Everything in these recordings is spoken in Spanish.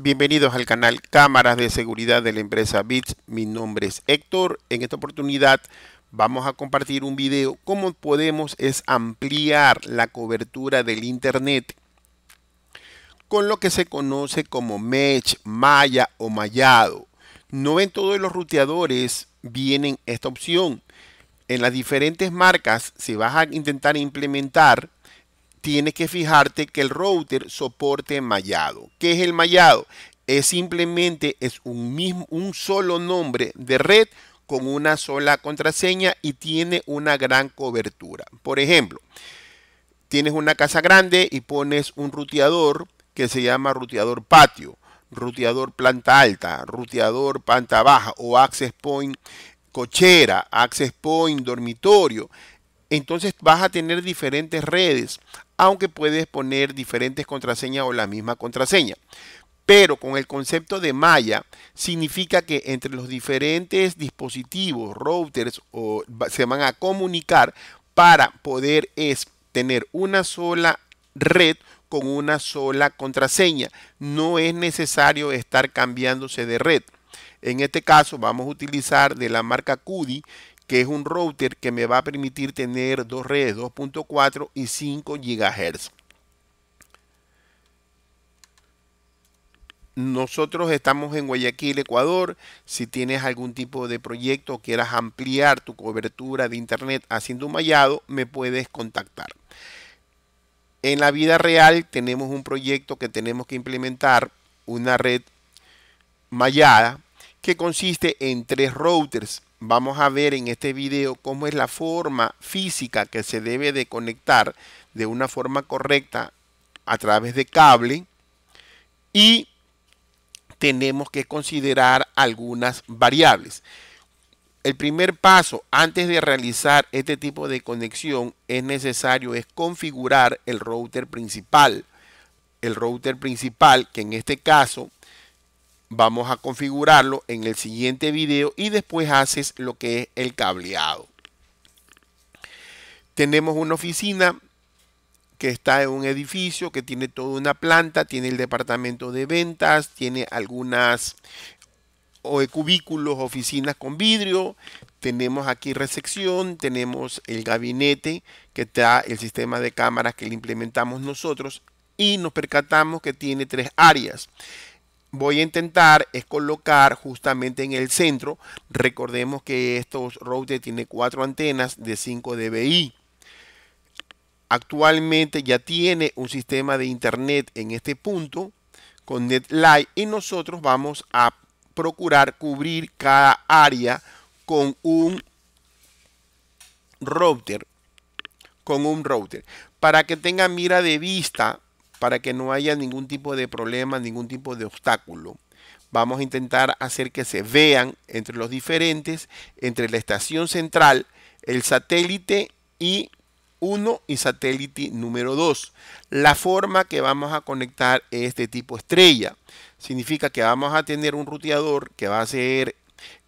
Bienvenidos al canal Cámaras de Seguridad de la empresa BITS. Mi nombre es Héctor. En esta oportunidad vamos a compartir un video cómo podemos es ampliar la cobertura del Internet con lo que se conoce como mesh, malla o mallado. No en todos los ruteadores vienen esta opción. En las diferentes marcas se vas a intentar implementar tienes que fijarte que el router soporte mallado. ¿Qué es el mallado? Es simplemente es un, mismo, un solo nombre de red con una sola contraseña y tiene una gran cobertura. Por ejemplo, tienes una casa grande y pones un ruteador que se llama ruteador patio, ruteador planta alta, ruteador planta baja o access point cochera, access point dormitorio entonces vas a tener diferentes redes, aunque puedes poner diferentes contraseñas o la misma contraseña. Pero con el concepto de malla significa que entre los diferentes dispositivos, routers, o, se van a comunicar para poder tener una sola red con una sola contraseña. No es necesario estar cambiándose de red. En este caso vamos a utilizar de la marca CUDI que es un router que me va a permitir tener dos redes 2.4 y 5 GHz. Nosotros estamos en Guayaquil, Ecuador. Si tienes algún tipo de proyecto o quieras ampliar tu cobertura de internet haciendo un mallado, me puedes contactar. En la vida real tenemos un proyecto que tenemos que implementar, una red mallada, que consiste en tres routers vamos a ver en este video cómo es la forma física que se debe de conectar de una forma correcta a través de cable y tenemos que considerar algunas variables. El primer paso antes de realizar este tipo de conexión es necesario es configurar el router principal. El router principal que en este caso vamos a configurarlo en el siguiente video y después haces lo que es el cableado. Tenemos una oficina que está en un edificio que tiene toda una planta, tiene el departamento de ventas, tiene algunas o eh, cubículos, oficinas con vidrio, tenemos aquí recepción, tenemos el gabinete que está el sistema de cámaras que le implementamos nosotros y nos percatamos que tiene tres áreas voy a intentar es colocar justamente en el centro. Recordemos que estos router tiene cuatro antenas de 5 dBi. Actualmente ya tiene un sistema de internet en este punto con NetLight y nosotros vamos a procurar cubrir cada área con un router con un router para que tenga mira de vista para que no haya ningún tipo de problema, ningún tipo de obstáculo. Vamos a intentar hacer que se vean entre los diferentes, entre la estación central, el satélite y 1 y satélite número 2. La forma que vamos a conectar es de tipo estrella. Significa que vamos a tener un ruteador que va a ser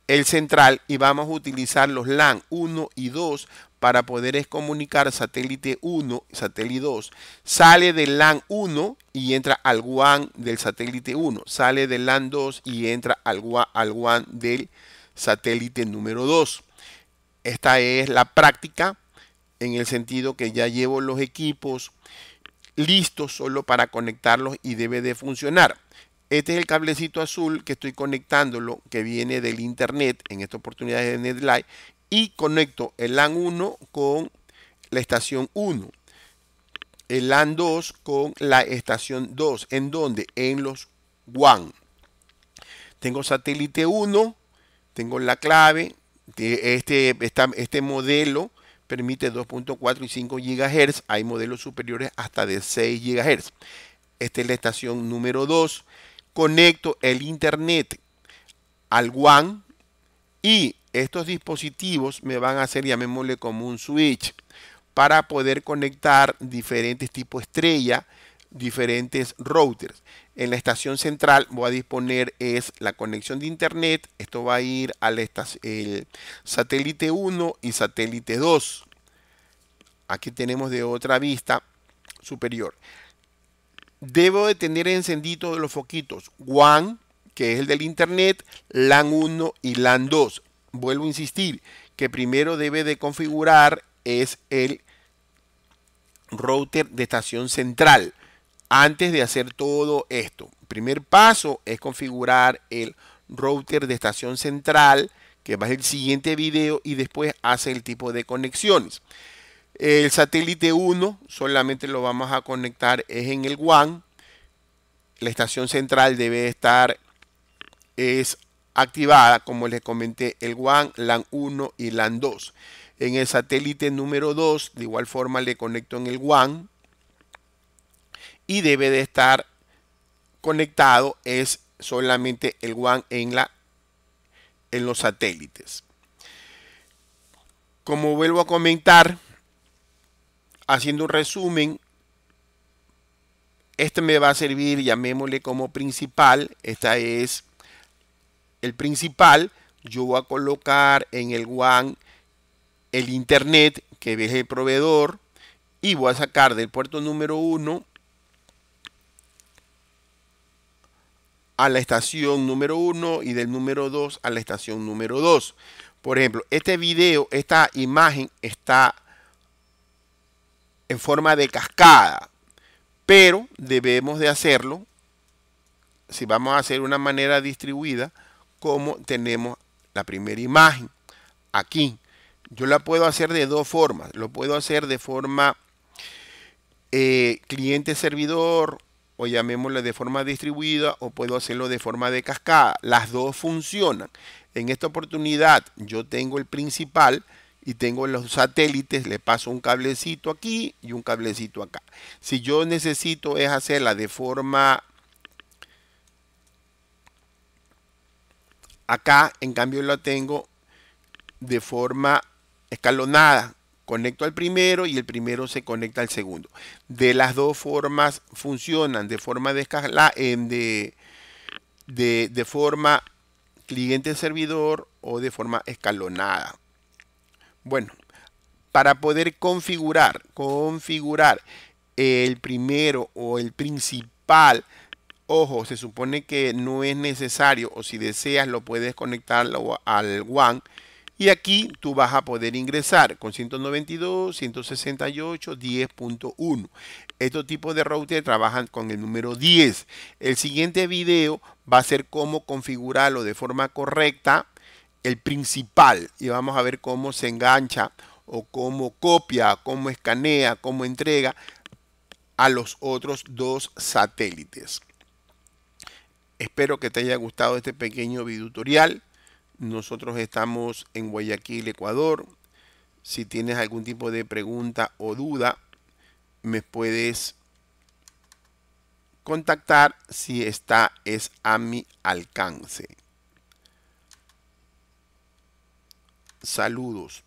el central y vamos a utilizar los LAN 1 y 2 para poder comunicar satélite 1, satélite 2, sale del LAN 1 y entra al WAN del satélite 1, sale del LAN 2 y entra al WAN, al WAN del satélite número 2. Esta es la práctica en el sentido que ya llevo los equipos listos solo para conectarlos y debe de funcionar. Este es el cablecito azul que estoy conectándolo, que viene del internet, en esta oportunidad es de NetLight, y conecto el LAN 1 con la estación 1, el LAN 2 con la estación 2, en donde en los WAN. Tengo satélite 1, tengo la clave, este, este modelo permite 2.4 y 5 GHz, hay modelos superiores hasta de 6 GHz. Esta es la estación número 2. Conecto el internet al WAN y estos dispositivos me van a hacer, llamémosle como un switch, para poder conectar diferentes tipos estrella, diferentes routers. En la estación central voy a disponer es la conexión de internet, esto va a ir al satélite 1 y satélite 2. Aquí tenemos de otra vista superior. Debo de tener encendidos los foquitos WAN, que es el del internet, LAN 1 y LAN 2 vuelvo a insistir, que primero debe de configurar es el router de estación central antes de hacer todo esto. primer paso es configurar el router de estación central, que va el siguiente video y después hace el tipo de conexiones. El satélite 1 solamente lo vamos a conectar es en el WAN. La estación central debe estar es activada, como les comenté, el WAN, LAN 1 y LAN 2. En el satélite número 2, de igual forma le conecto en el WAN y debe de estar conectado es solamente el WAN en, la, en los satélites. Como vuelvo a comentar, haciendo un resumen, este me va a servir, llamémosle como principal, esta es el principal, yo voy a colocar en el WAN el internet que es el proveedor y voy a sacar del puerto número 1 a la estación número 1 y del número 2 a la estación número 2. Por ejemplo, este video, esta imagen está en forma de cascada, pero debemos de hacerlo, si vamos a hacer una manera distribuida, como tenemos la primera imagen aquí. Yo la puedo hacer de dos formas. Lo puedo hacer de forma eh, cliente-servidor o llamémosle de forma distribuida o puedo hacerlo de forma de cascada. Las dos funcionan. En esta oportunidad yo tengo el principal y tengo los satélites, le paso un cablecito aquí y un cablecito acá. Si yo necesito es hacerla de forma Acá, en cambio, lo tengo de forma escalonada. Conecto al primero y el primero se conecta al segundo. De las dos formas funcionan, de forma de, em, de, de forma cliente-servidor o de forma escalonada. Bueno, para poder configurar, configurar el primero o el principal Ojo, se supone que no es necesario o si deseas lo puedes conectarlo al WAN. Y aquí tú vas a poder ingresar con 192, 168, 10.1. Estos tipos de router trabajan con el número 10. El siguiente video va a ser cómo configurarlo de forma correcta, el principal. Y vamos a ver cómo se engancha o cómo copia, cómo escanea, cómo entrega a los otros dos satélites. Espero que te haya gustado este pequeño tutorial. Nosotros estamos en Guayaquil, Ecuador. Si tienes algún tipo de pregunta o duda, me puedes contactar si está es a mi alcance. Saludos.